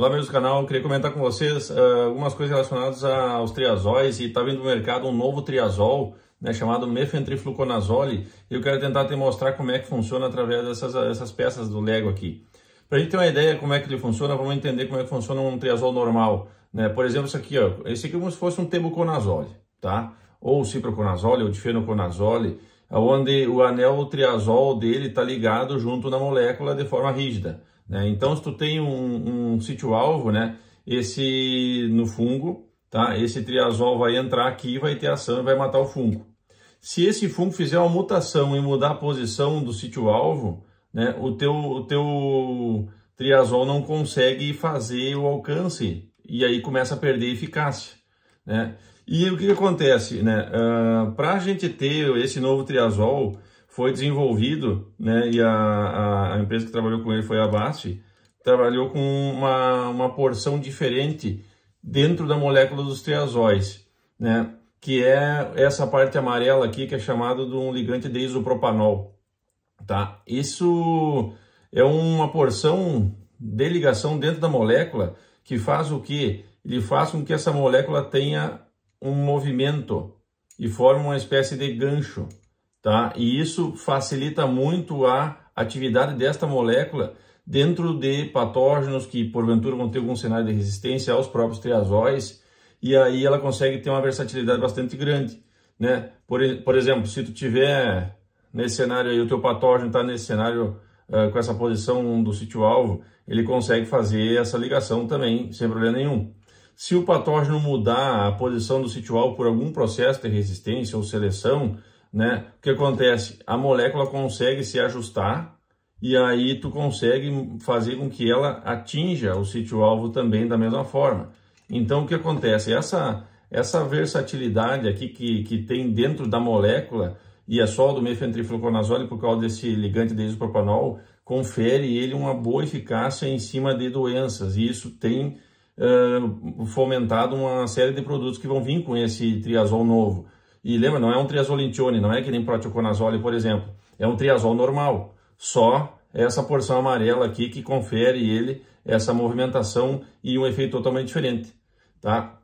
Olá, amigos do canal. Queria comentar com vocês uh, algumas coisas relacionadas aos triazóis e está vindo no mercado um novo triazol né, chamado mefentrifluconazole e eu quero tentar te mostrar como é que funciona através dessas, dessas peças do Lego aqui. Para a gente ter uma ideia como é que ele funciona, vamos entender como é que funciona um triazol normal. Né? Por exemplo, isso aqui, ó, esse aqui é como se fosse um tebuconazole, tá? ou ciproconazole ou difenoconazole, onde o anel triazol dele está ligado junto na molécula de forma rígida. Né? Então, se tu tem um, um sítio-alvo, né? Esse no fungo, tá? Esse triazol vai entrar aqui, vai ter ação e vai matar o fungo. Se esse fungo fizer uma mutação e mudar a posição do sítio-alvo, né? O teu, o teu triazol não consegue fazer o alcance e aí começa a perder eficácia, né? E o que, que acontece, né? Uh, ah, Para a gente ter esse novo triazol, foi desenvolvido, né, e a, a, a empresa que trabalhou com ele foi a Basti, trabalhou com uma, uma porção diferente dentro da molécula dos triazóis, né, que é essa parte amarela aqui que é chamada de um ligante de isopropanol, tá? Isso é uma porção de ligação dentro da molécula que faz o que? Ele faz com que essa molécula tenha um movimento e forma uma espécie de gancho, tá? E isso facilita muito a atividade desta molécula dentro de patógenos que porventura vão ter algum cenário de resistência aos próprios triazóis e aí ela consegue ter uma versatilidade bastante grande, né? Por, por exemplo, se tu tiver nesse cenário aí, o teu patógeno está nesse cenário uh, com essa posição do sítio-alvo, ele consegue fazer essa ligação também, sem problema nenhum. Se o patógeno mudar a posição do sítio-alvo por algum processo de resistência ou seleção, né? O que acontece? A molécula consegue se ajustar e aí tu consegue fazer com que ela atinja o sítio-alvo também da mesma forma. Então o que acontece? Essa, essa versatilidade aqui que, que tem dentro da molécula e é só do mefentrifluconazole por causa desse ligante de isopropanol, confere ele uma boa eficácia em cima de doenças e isso tem uh, fomentado uma série de produtos que vão vir com esse triazol novo. E lembra, não é um triazolintione não é que nem proticonazole, por exemplo. É um triazol normal, só essa porção amarela aqui que confere ele essa movimentação e um efeito totalmente diferente, tá?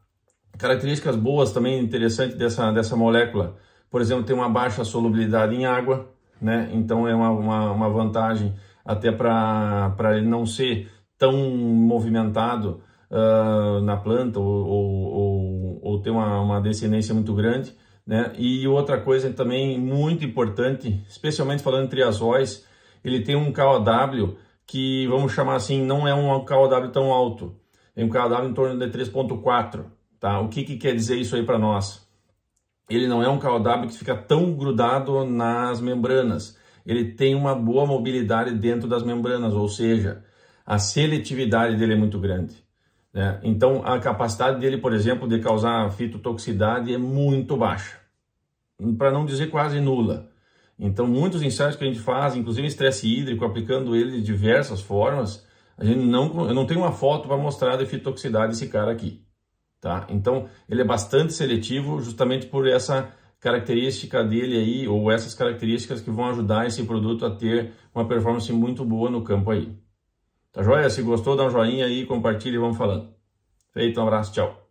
Características boas também interessantes dessa, dessa molécula, por exemplo, tem uma baixa solubilidade em água, né? Então é uma, uma, uma vantagem até para ele não ser tão movimentado uh, na planta ou, ou, ou, ou ter uma, uma descendência muito grande. Né? E outra coisa também muito importante, especialmente falando em triazóis, ele tem um KOW que, vamos chamar assim, não é um KOW tão alto. Tem um KOW em torno de 3.4, tá? O que, que quer dizer isso aí para nós? Ele não é um KOW que fica tão grudado nas membranas. Ele tem uma boa mobilidade dentro das membranas, ou seja, a seletividade dele é muito grande. Né? Então, a capacidade dele, por exemplo, de causar fitotoxicidade é muito baixa, para não dizer quase nula. Então, muitos ensaios que a gente faz, inclusive estresse hídrico, aplicando ele de diversas formas, a gente não, eu não tenho uma foto para mostrar a fitotoxicidade desse cara aqui. Tá? Então, ele é bastante seletivo justamente por essa característica dele aí, ou essas características que vão ajudar esse produto a ter uma performance muito boa no campo aí. Tá joia? Se gostou, dá um joinha aí, compartilha e vamos falando. Feito, um abraço, tchau.